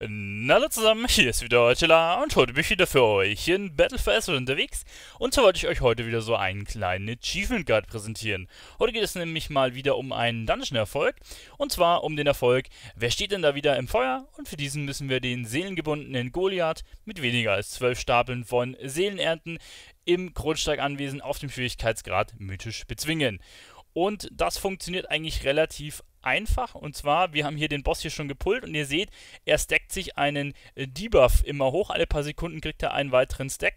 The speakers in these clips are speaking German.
hallo zusammen, hier ist wieder Attila und heute bin ich wieder für euch in Battle for Azeroth unterwegs und zwar wollte ich euch heute wieder so einen kleinen Achievement Guide präsentieren. Heute geht es nämlich mal wieder um einen Dungeon-Erfolg und zwar um den Erfolg, wer steht denn da wieder im Feuer und für diesen müssen wir den seelengebundenen Goliath mit weniger als zwölf Stapeln von Seelenernten ernten im Grundsteiganwesen auf dem Schwierigkeitsgrad mythisch bezwingen. Und das funktioniert eigentlich relativ einfach. Und zwar, wir haben hier den Boss hier schon gepullt und ihr seht, er stackt sich einen äh, Debuff immer hoch. Alle paar Sekunden kriegt er einen weiteren Stack.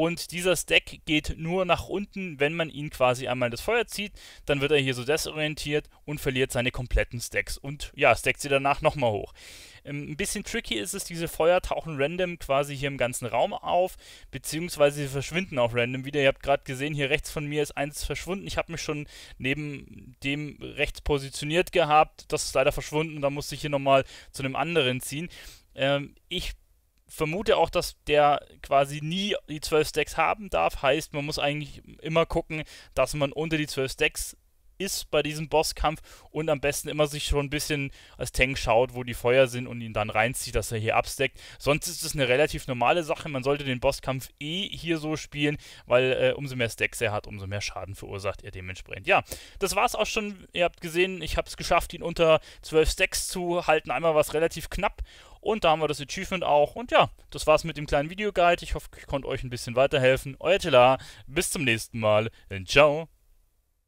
Und dieser Stack geht nur nach unten, wenn man ihn quasi einmal in das Feuer zieht. Dann wird er hier so desorientiert und verliert seine kompletten Stacks. Und ja, stackt sie danach nochmal hoch. Ähm, ein bisschen tricky ist es, diese Feuer tauchen random quasi hier im ganzen Raum auf, beziehungsweise sie verschwinden auch random wieder. Ihr habt gerade gesehen, hier rechts von mir ist eins verschwunden. Ich habe mich schon neben dem rechts positioniert gehabt. Das ist leider verschwunden. Da musste ich hier nochmal zu einem anderen ziehen. Ähm, ich vermute auch, dass der quasi nie die 12 Stacks haben darf. Heißt, man muss eigentlich immer gucken, dass man unter die 12 Stacks ist bei diesem Bosskampf und am besten immer sich schon ein bisschen als Tank schaut, wo die Feuer sind und ihn dann reinzieht, dass er hier absteckt. Sonst ist es eine relativ normale Sache. Man sollte den Bosskampf eh hier so spielen, weil äh, umso mehr Stacks er hat, umso mehr Schaden verursacht er dementsprechend. Ja, das war's auch schon. Ihr habt gesehen, ich habe es geschafft, ihn unter 12 Stacks zu halten. Einmal war es relativ knapp. Und da haben wir das Achievement auch. Und ja, das war's mit dem kleinen Videoguide. Ich hoffe, ich konnte euch ein bisschen weiterhelfen. Euer Tela, bis zum nächsten Mal. Ciao.